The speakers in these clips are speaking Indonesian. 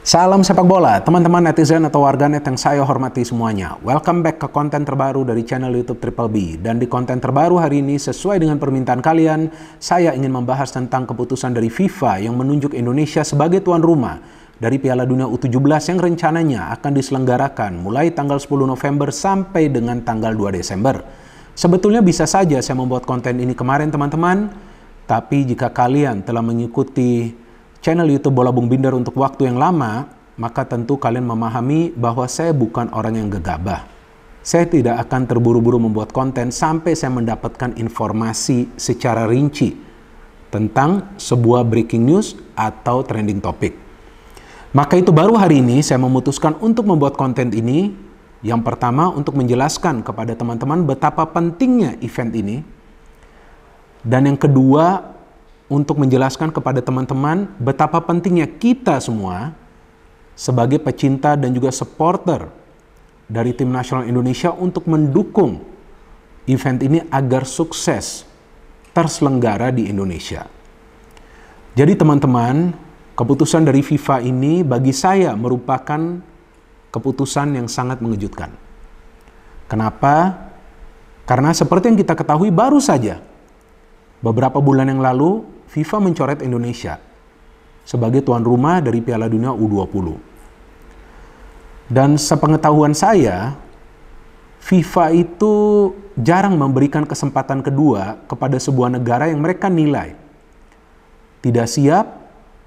Salam sepak bola, teman-teman netizen atau warganet yang saya hormati semuanya. Welcome back ke konten terbaru dari channel YouTube Triple B. Dan di konten terbaru hari ini, sesuai dengan permintaan kalian, saya ingin membahas tentang keputusan dari FIFA yang menunjuk Indonesia sebagai tuan rumah dari Piala Dunia U17 yang rencananya akan diselenggarakan mulai tanggal 10 November sampai dengan tanggal 2 Desember. Sebetulnya bisa saja saya membuat konten ini kemarin teman-teman, tapi jika kalian telah mengikuti channel YouTube Bola Bung Binder untuk waktu yang lama, maka tentu kalian memahami bahwa saya bukan orang yang gegabah. Saya tidak akan terburu-buru membuat konten sampai saya mendapatkan informasi secara rinci tentang sebuah breaking news atau trending topic. Maka itu baru hari ini saya memutuskan untuk membuat konten ini. Yang pertama untuk menjelaskan kepada teman-teman betapa pentingnya event ini. Dan yang kedua untuk menjelaskan kepada teman-teman betapa pentingnya kita semua sebagai pecinta dan juga supporter dari tim nasional Indonesia untuk mendukung event ini agar sukses terselenggara di Indonesia. Jadi teman-teman, keputusan dari FIFA ini bagi saya merupakan keputusan yang sangat mengejutkan. Kenapa? Karena seperti yang kita ketahui baru saja beberapa bulan yang lalu FIFA mencoret Indonesia sebagai tuan rumah dari Piala Dunia U20. Dan sepengetahuan saya, FIFA itu jarang memberikan kesempatan kedua kepada sebuah negara yang mereka nilai tidak siap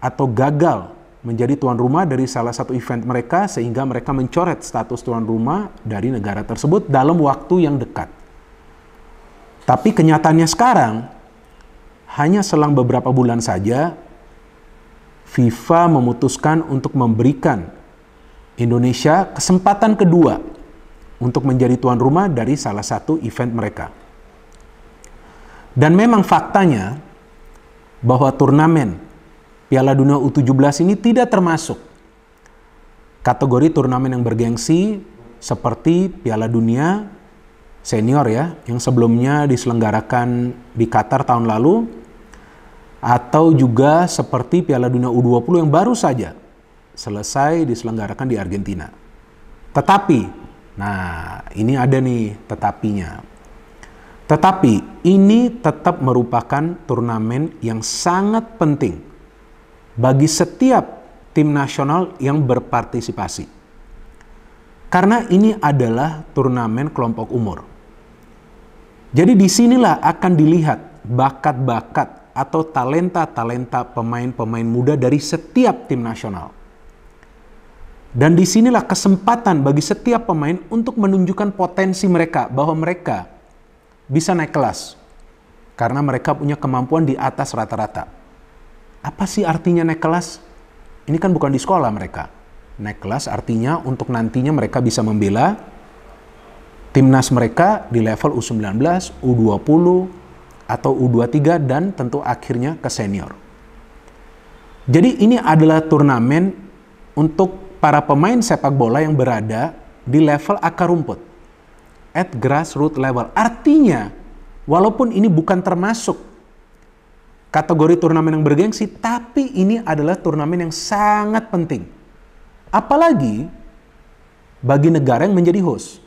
atau gagal menjadi tuan rumah dari salah satu event mereka sehingga mereka mencoret status tuan rumah dari negara tersebut dalam waktu yang dekat. Tapi kenyataannya sekarang hanya selang beberapa bulan saja, FIFA memutuskan untuk memberikan Indonesia kesempatan kedua untuk menjadi tuan rumah dari salah satu event mereka. Dan memang faktanya bahwa turnamen Piala Dunia U17 ini tidak termasuk kategori turnamen yang bergengsi seperti Piala Dunia senior ya yang sebelumnya diselenggarakan di Qatar tahun lalu atau juga seperti Piala Dunia U20 yang baru saja selesai diselenggarakan di Argentina. Tetapi, nah ini ada nih tetapinya. Tetapi ini tetap merupakan turnamen yang sangat penting bagi setiap tim nasional yang berpartisipasi. Karena ini adalah turnamen kelompok umur. Jadi disinilah akan dilihat bakat-bakat atau talenta-talenta pemain-pemain muda dari setiap tim nasional. Dan disinilah kesempatan bagi setiap pemain untuk menunjukkan potensi mereka, bahwa mereka bisa naik kelas. Karena mereka punya kemampuan di atas rata-rata. Apa sih artinya naik kelas? Ini kan bukan di sekolah mereka. Naik kelas artinya untuk nantinya mereka bisa membela timnas mereka di level U19, U20, atau U23 dan tentu akhirnya ke senior. Jadi ini adalah turnamen untuk para pemain sepak bola yang berada di level akar rumput at grassroots level. Artinya, walaupun ini bukan termasuk kategori turnamen yang bergengsi, tapi ini adalah turnamen yang sangat penting. Apalagi bagi negara yang menjadi host.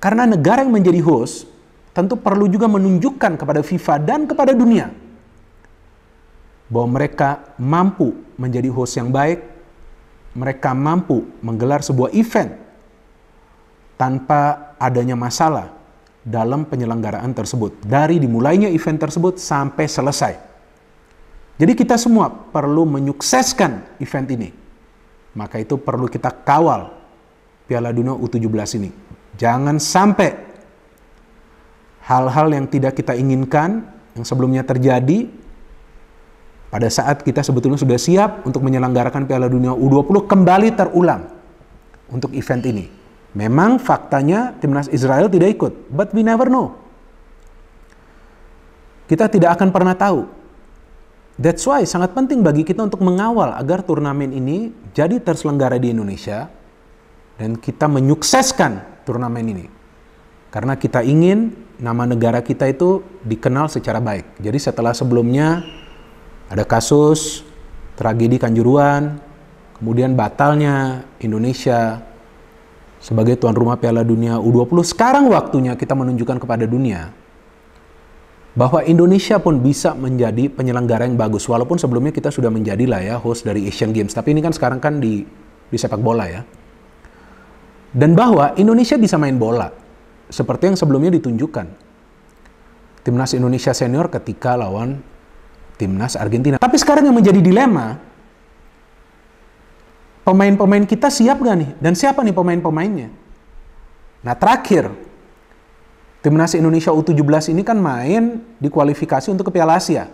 Karena negara yang menjadi host tentu perlu juga menunjukkan kepada FIFA dan kepada dunia bahwa mereka mampu menjadi host yang baik, mereka mampu menggelar sebuah event tanpa adanya masalah dalam penyelenggaraan tersebut. Dari dimulainya event tersebut sampai selesai. Jadi kita semua perlu menyukseskan event ini. Maka itu perlu kita kawal Piala Dunia U17 ini. Jangan sampai hal-hal yang tidak kita inginkan yang sebelumnya terjadi pada saat kita sebetulnya sudah siap untuk menyelenggarakan Piala Dunia U20 kembali terulang untuk event ini. Memang faktanya timnas Israel tidak ikut, but we never know. Kita tidak akan pernah tahu. That's why sangat penting bagi kita untuk mengawal agar turnamen ini jadi terselenggara di Indonesia dan kita menyukseskan turnamen ini. Karena kita ingin nama negara kita itu dikenal secara baik. Jadi setelah sebelumnya ada kasus tragedi Kanjuruan, kemudian batalnya Indonesia sebagai tuan rumah Piala Dunia U20, sekarang waktunya kita menunjukkan kepada dunia bahwa Indonesia pun bisa menjadi penyelenggara yang bagus walaupun sebelumnya kita sudah menjadi lah ya host dari Asian Games tapi ini kan sekarang kan di di sepak bola ya dan bahwa Indonesia bisa main bola seperti yang sebelumnya ditunjukkan. Timnas Indonesia senior ketika lawan timnas Argentina. Tapi sekarang yang menjadi dilema, pemain-pemain kita siap gak nih? Dan siapa nih pemain-pemainnya? Nah terakhir, timnas Indonesia U17 ini kan main di kualifikasi untuk ke Piala Asia.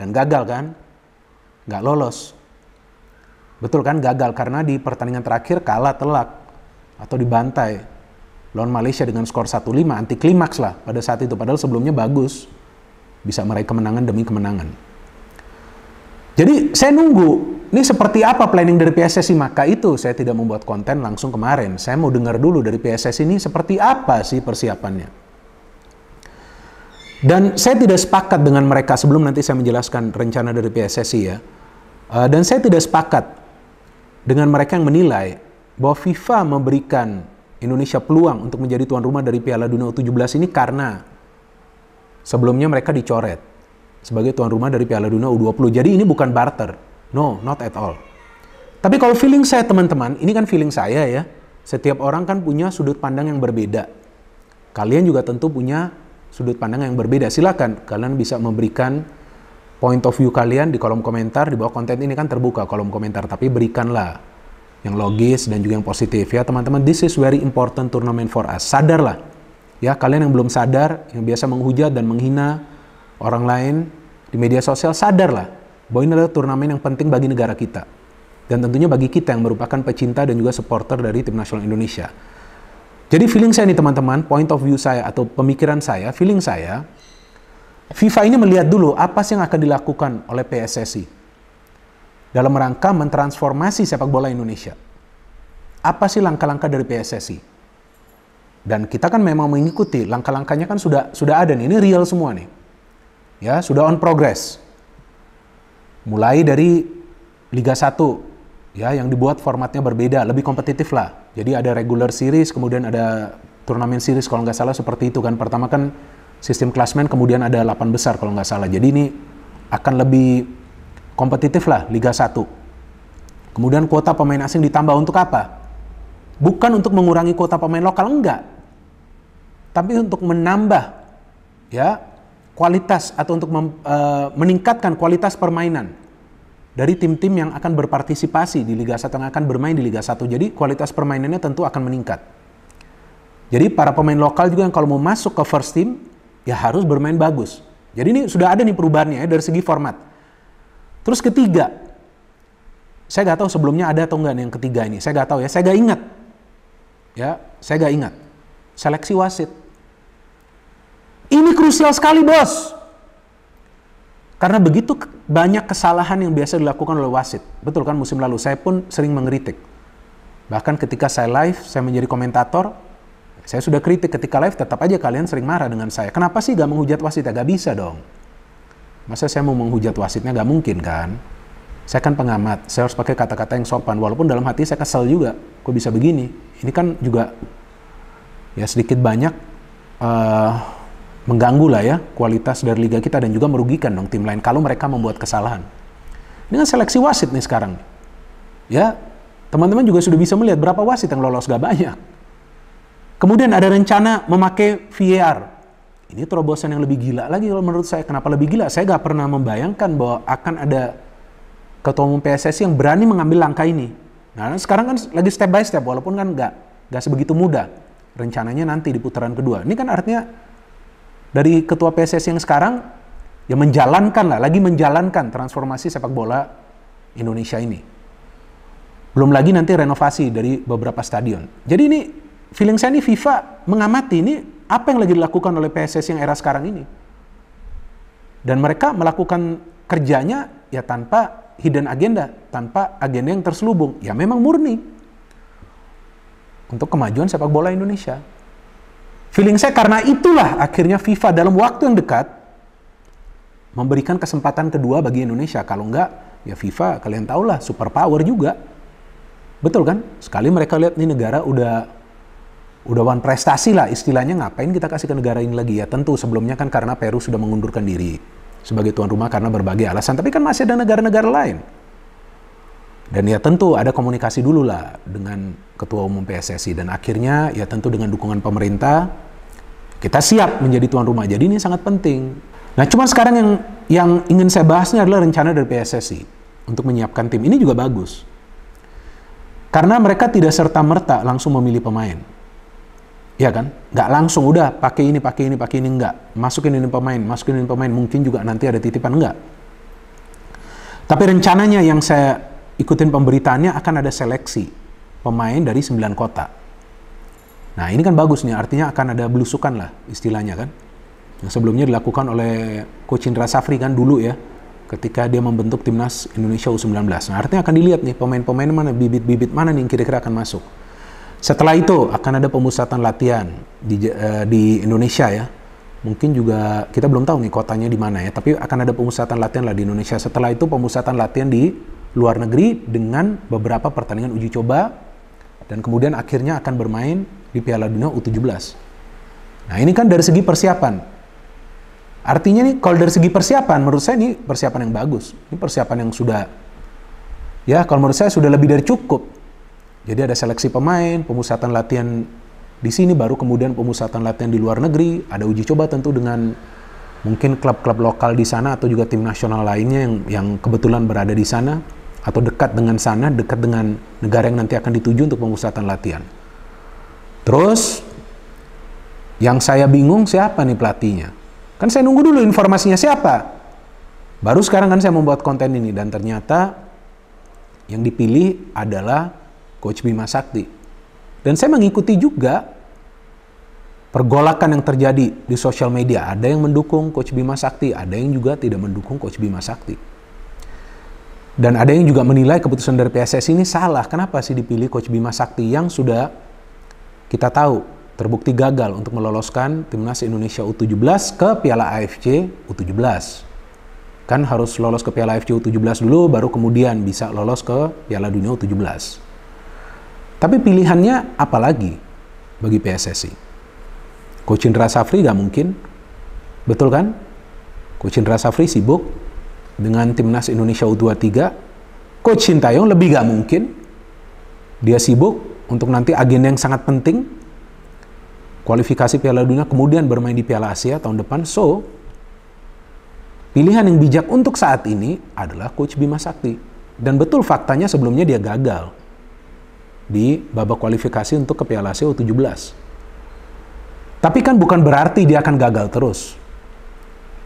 Dan gagal kan? Gak lolos. Betul kan gagal karena di pertandingan terakhir kalah telak atau dibantai lawan Malaysia dengan skor 1-5 anti klimaks lah pada saat itu padahal sebelumnya bagus bisa meraih kemenangan demi kemenangan jadi saya nunggu ini seperti apa planning dari PSSI maka itu saya tidak membuat konten langsung kemarin saya mau dengar dulu dari PSSI ini seperti apa sih persiapannya dan saya tidak sepakat dengan mereka sebelum nanti saya menjelaskan rencana dari PSSI ya eh, dan saya tidak sepakat dengan mereka yang menilai bahwa FIFA memberikan Indonesia peluang untuk menjadi tuan rumah dari Piala Dunia U17 ini karena sebelumnya mereka dicoret sebagai tuan rumah dari Piala Dunia U20. Jadi ini bukan barter. No, not at all. Tapi kalau feeling saya teman-teman, ini kan feeling saya ya. Setiap orang kan punya sudut pandang yang berbeda. Kalian juga tentu punya sudut pandang yang berbeda. Silakan kalian bisa memberikan point of view kalian di kolom komentar di bawah konten ini kan terbuka kolom komentar, tapi berikanlah yang logis dan juga yang positif ya teman-teman this is very important tournament for us sadarlah ya kalian yang belum sadar yang biasa menghujat dan menghina orang lain di media sosial sadarlah bahwa ini adalah turnamen yang penting bagi negara kita dan tentunya bagi kita yang merupakan pecinta dan juga supporter dari tim nasional Indonesia jadi feeling saya nih teman-teman point of view saya atau pemikiran saya feeling saya FIFA ini melihat dulu apa sih yang akan dilakukan oleh PSSI dalam rangka mentransformasi sepak bola Indonesia. Apa sih langkah-langkah dari PSSI? Dan kita kan memang mengikuti langkah-langkahnya kan sudah sudah ada nih, ini real semua nih. Ya, sudah on progress. Mulai dari Liga 1 ya yang dibuat formatnya berbeda, lebih kompetitif lah. Jadi ada regular series, kemudian ada turnamen series kalau nggak salah seperti itu kan. Pertama kan sistem klasmen, kemudian ada 8 besar kalau nggak salah. Jadi ini akan lebih kompetitif lah Liga 1. Kemudian kuota pemain asing ditambah untuk apa? Bukan untuk mengurangi kuota pemain lokal enggak. Tapi untuk menambah ya kualitas atau untuk mem, e, meningkatkan kualitas permainan dari tim-tim yang akan berpartisipasi di Liga 1 yang akan bermain di Liga 1. Jadi kualitas permainannya tentu akan meningkat. Jadi para pemain lokal juga yang kalau mau masuk ke first team ya harus bermain bagus. Jadi ini sudah ada nih perubahannya ya dari segi format. Terus ketiga, saya nggak tahu sebelumnya ada atau nggak yang ketiga ini. Saya nggak tahu ya. Saya nggak ingat. Ya, saya nggak ingat. Seleksi wasit. Ini krusial sekali bos. Karena begitu banyak kesalahan yang biasa dilakukan oleh wasit. Betul kan musim lalu saya pun sering mengkritik. Bahkan ketika saya live, saya menjadi komentator, saya sudah kritik ketika live, tetap aja kalian sering marah dengan saya. Kenapa sih gak menghujat wasit? Ya, gak bisa dong. Masa saya mau menghujat wasitnya? Nggak mungkin kan? Saya kan pengamat, saya harus pakai kata-kata yang sopan. Walaupun dalam hati saya kesel juga, kok bisa begini? Ini kan juga ya sedikit banyak uh, mengganggu lah ya kualitas dari liga kita dan juga merugikan dong tim lain kalau mereka membuat kesalahan. Dengan seleksi wasit nih sekarang, ya teman-teman juga sudah bisa melihat berapa wasit yang lolos gak banyak. Kemudian ada rencana memakai VAR, ini terobosan yang lebih gila lagi kalau menurut saya. Kenapa lebih gila? Saya nggak pernah membayangkan bahwa akan ada ketua umum PSSI yang berani mengambil langkah ini. Nah, sekarang kan lagi step by step, walaupun kan nggak nggak sebegitu mudah. Rencananya nanti di putaran kedua. Ini kan artinya dari ketua PSSI yang sekarang ya menjalankan lah, lagi menjalankan transformasi sepak bola Indonesia ini. Belum lagi nanti renovasi dari beberapa stadion. Jadi ini feeling saya ini FIFA mengamati ini apa yang lagi dilakukan oleh PSS yang era sekarang ini. Dan mereka melakukan kerjanya ya tanpa hidden agenda, tanpa agenda yang terselubung. Ya memang murni untuk kemajuan sepak bola Indonesia. Feeling saya karena itulah akhirnya FIFA dalam waktu yang dekat memberikan kesempatan kedua bagi Indonesia. Kalau enggak, ya FIFA kalian tahulah power juga. Betul kan? Sekali mereka lihat nih negara udah udah one prestasi lah istilahnya ngapain kita kasih ke negara ini lagi ya tentu sebelumnya kan karena Peru sudah mengundurkan diri sebagai tuan rumah karena berbagai alasan tapi kan masih ada negara-negara lain dan ya tentu ada komunikasi dulu lah dengan ketua umum PSSI dan akhirnya ya tentu dengan dukungan pemerintah kita siap menjadi tuan rumah jadi ini sangat penting nah cuman sekarang yang yang ingin saya bahasnya adalah rencana dari PSSI untuk menyiapkan tim ini juga bagus karena mereka tidak serta merta langsung memilih pemain Iya kan? Nggak langsung udah pakai ini, pakai ini, pakai ini, nggak Masukin ini pemain, masukin ini pemain. Mungkin juga nanti ada titipan, enggak. Tapi rencananya yang saya ikutin pemberitaannya akan ada seleksi pemain dari 9 kota. Nah ini kan bagus nih, artinya akan ada belusukan lah istilahnya kan. Yang sebelumnya dilakukan oleh Coach Indra Safri kan dulu ya, ketika dia membentuk timnas Indonesia U19. Nah artinya akan dilihat nih pemain-pemain mana, bibit-bibit mana nih yang kira-kira akan masuk. Setelah itu akan ada pemusatan latihan di, uh, di Indonesia ya. Mungkin juga kita belum tahu nih kotanya di mana ya, tapi akan ada pemusatan latihan lah di Indonesia. Setelah itu pemusatan latihan di luar negeri dengan beberapa pertandingan uji coba dan kemudian akhirnya akan bermain di Piala Dunia U17. Nah, ini kan dari segi persiapan. Artinya nih kalau dari segi persiapan menurut saya ini persiapan yang bagus. Ini persiapan yang sudah ya kalau menurut saya sudah lebih dari cukup jadi ada seleksi pemain, pemusatan latihan di sini baru kemudian pemusatan latihan di luar negeri, ada uji coba tentu dengan mungkin klub-klub lokal di sana atau juga tim nasional lainnya yang yang kebetulan berada di sana atau dekat dengan sana, dekat dengan negara yang nanti akan dituju untuk pemusatan latihan. Terus yang saya bingung siapa nih pelatihnya? Kan saya nunggu dulu informasinya siapa. Baru sekarang kan saya membuat konten ini dan ternyata yang dipilih adalah Coach Bima Sakti. Dan saya mengikuti juga pergolakan yang terjadi di sosial media. Ada yang mendukung Coach Bima Sakti, ada yang juga tidak mendukung Coach Bima Sakti. Dan ada yang juga menilai keputusan dari PSS ini salah. Kenapa sih dipilih Coach Bima Sakti yang sudah kita tahu terbukti gagal untuk meloloskan timnas Indonesia U17 ke Piala AFC U17 kan harus lolos ke Piala AFC U17 dulu baru kemudian bisa lolos ke Piala Dunia U17. Tapi pilihannya apa lagi bagi PSSI? Coach Indra Safri gak mungkin. Betul kan? Coach Indra Safri sibuk dengan timnas Indonesia U23. Coach Sintayong lebih gak mungkin. Dia sibuk untuk nanti agenda yang sangat penting. Kualifikasi Piala Dunia kemudian bermain di Piala Asia tahun depan. So, pilihan yang bijak untuk saat ini adalah Coach Bima Sakti. Dan betul faktanya sebelumnya dia gagal di babak kualifikasi untuk ke Piala Asia U17. Tapi kan bukan berarti dia akan gagal terus.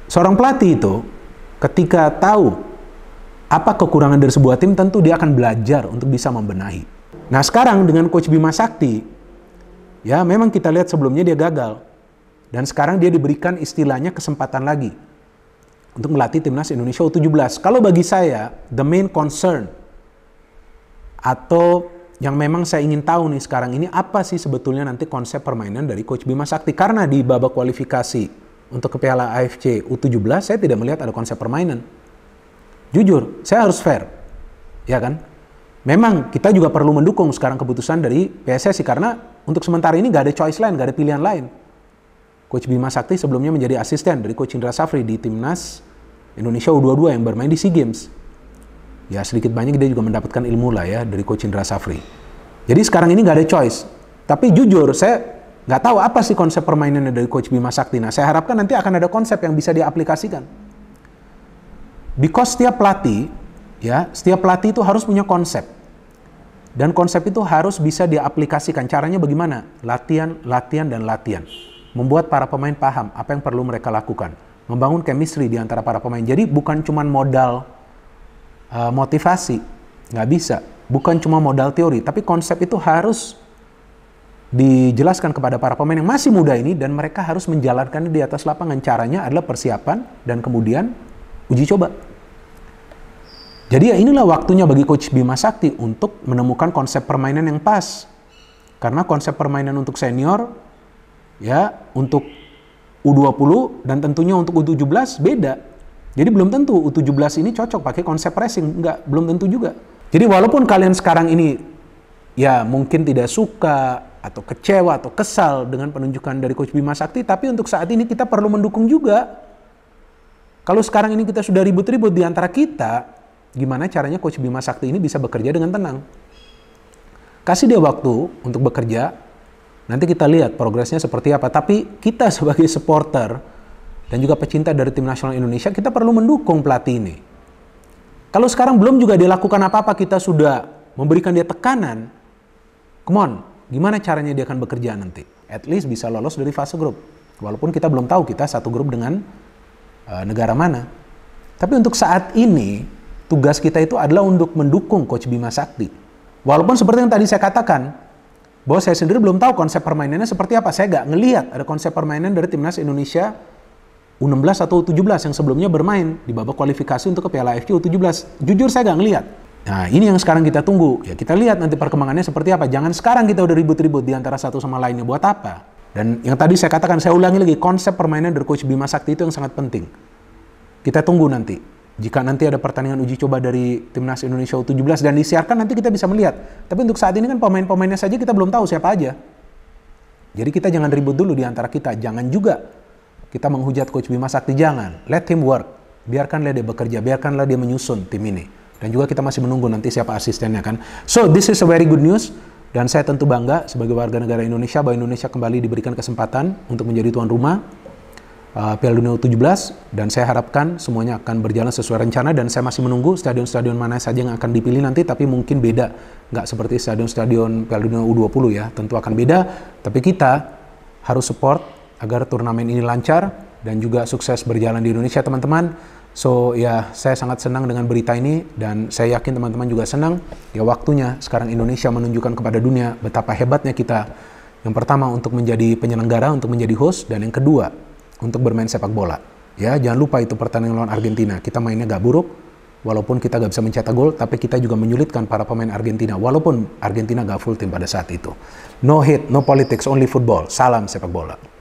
Seorang pelatih itu ketika tahu apa kekurangan dari sebuah tim tentu dia akan belajar untuk bisa membenahi. Nah sekarang dengan Coach Bima Sakti, ya memang kita lihat sebelumnya dia gagal. Dan sekarang dia diberikan istilahnya kesempatan lagi untuk melatih timnas Indonesia U17. Kalau bagi saya, the main concern atau yang memang saya ingin tahu nih sekarang ini apa sih sebetulnya nanti konsep permainan dari Coach Bima Sakti karena di babak kualifikasi untuk ke Piala AFC U17 saya tidak melihat ada konsep permainan. Jujur, saya harus fair. Ya kan? Memang kita juga perlu mendukung sekarang keputusan dari PSSI karena untuk sementara ini nggak ada choice lain, nggak ada pilihan lain. Coach Bima Sakti sebelumnya menjadi asisten dari Coach Indra Safri di timnas Indonesia U22 yang bermain di SEA Games ya sedikit banyak dia juga mendapatkan ilmu lah ya dari Coach Indra Safri. Jadi sekarang ini nggak ada choice. Tapi jujur, saya nggak tahu apa sih konsep permainannya dari Coach Bima Sakti. Nah, saya harapkan nanti akan ada konsep yang bisa diaplikasikan. Because setiap pelatih, ya, setiap pelatih itu harus punya konsep. Dan konsep itu harus bisa diaplikasikan. Caranya bagaimana? Latihan, latihan, dan latihan. Membuat para pemain paham apa yang perlu mereka lakukan. Membangun chemistry di antara para pemain. Jadi bukan cuma modal Eh, motivasi. Nggak bisa. Bukan cuma modal teori, tapi konsep itu harus dijelaskan kepada para pemain yang masih muda ini dan mereka harus menjalankan di atas lapangan. Caranya adalah persiapan dan kemudian uji coba. Jadi ya inilah waktunya bagi Coach Bima Sakti untuk menemukan konsep permainan yang pas. Karena konsep permainan untuk senior, ya untuk U20 dan tentunya untuk U17 beda. Jadi belum tentu U17 ini cocok pakai konsep pressing, enggak belum tentu juga. Jadi walaupun kalian sekarang ini ya mungkin tidak suka atau kecewa atau kesal dengan penunjukan dari Coach Bima Sakti, tapi untuk saat ini kita perlu mendukung juga. Kalau sekarang ini kita sudah ribut-ribut di antara kita, gimana caranya Coach Bima Sakti ini bisa bekerja dengan tenang? Kasih dia waktu untuk bekerja, nanti kita lihat progresnya seperti apa. Tapi kita sebagai supporter, dan juga pecinta dari tim nasional Indonesia, kita perlu mendukung pelatih ini. Kalau sekarang belum juga dilakukan apa-apa, kita sudah memberikan dia tekanan, come on, gimana caranya dia akan bekerja nanti? At least bisa lolos dari fase grup. Walaupun kita belum tahu kita satu grup dengan uh, negara mana. Tapi untuk saat ini, tugas kita itu adalah untuk mendukung Coach Bima Sakti. Walaupun seperti yang tadi saya katakan, bahwa saya sendiri belum tahu konsep permainannya seperti apa. Saya nggak ngelihat ada konsep permainan dari timnas Indonesia U16 atau U17 yang sebelumnya bermain di babak kualifikasi untuk ke Piala AFC U17. Jujur saya nggak ngelihat. Nah, ini yang sekarang kita tunggu. Ya, kita lihat nanti perkembangannya seperti apa. Jangan sekarang kita udah ribut-ribut di antara satu sama lainnya. Buat apa? Dan yang tadi saya katakan, saya ulangi lagi, konsep permainan dari Coach Bima Sakti itu yang sangat penting. Kita tunggu nanti. Jika nanti ada pertandingan uji coba dari Timnas Indonesia U17 dan disiarkan, nanti kita bisa melihat. Tapi untuk saat ini kan pemain-pemainnya saja kita belum tahu siapa aja. Jadi kita jangan ribut dulu di antara kita. Jangan juga kita menghujat Coach Bima Sakti, jangan. Let him work. Biarkanlah dia bekerja, biarkanlah dia menyusun tim ini. Dan juga kita masih menunggu nanti siapa asistennya kan. So, this is a very good news. Dan saya tentu bangga sebagai warga negara Indonesia bahwa Indonesia kembali diberikan kesempatan untuk menjadi tuan rumah uh, Piala Dunia U17 dan saya harapkan semuanya akan berjalan sesuai rencana dan saya masih menunggu stadion-stadion mana saja yang akan dipilih nanti tapi mungkin beda nggak seperti stadion-stadion Piala Dunia U20 ya tentu akan beda tapi kita harus support agar turnamen ini lancar dan juga sukses berjalan di Indonesia teman-teman. So ya saya sangat senang dengan berita ini dan saya yakin teman-teman juga senang. Ya waktunya sekarang Indonesia menunjukkan kepada dunia betapa hebatnya kita. Yang pertama untuk menjadi penyelenggara, untuk menjadi host dan yang kedua untuk bermain sepak bola. Ya jangan lupa itu pertandingan lawan Argentina. Kita mainnya gak buruk, walaupun kita gak bisa mencetak gol, tapi kita juga menyulitkan para pemain Argentina, walaupun Argentina gak full tim pada saat itu. No hit, no politics, only football. Salam sepak bola.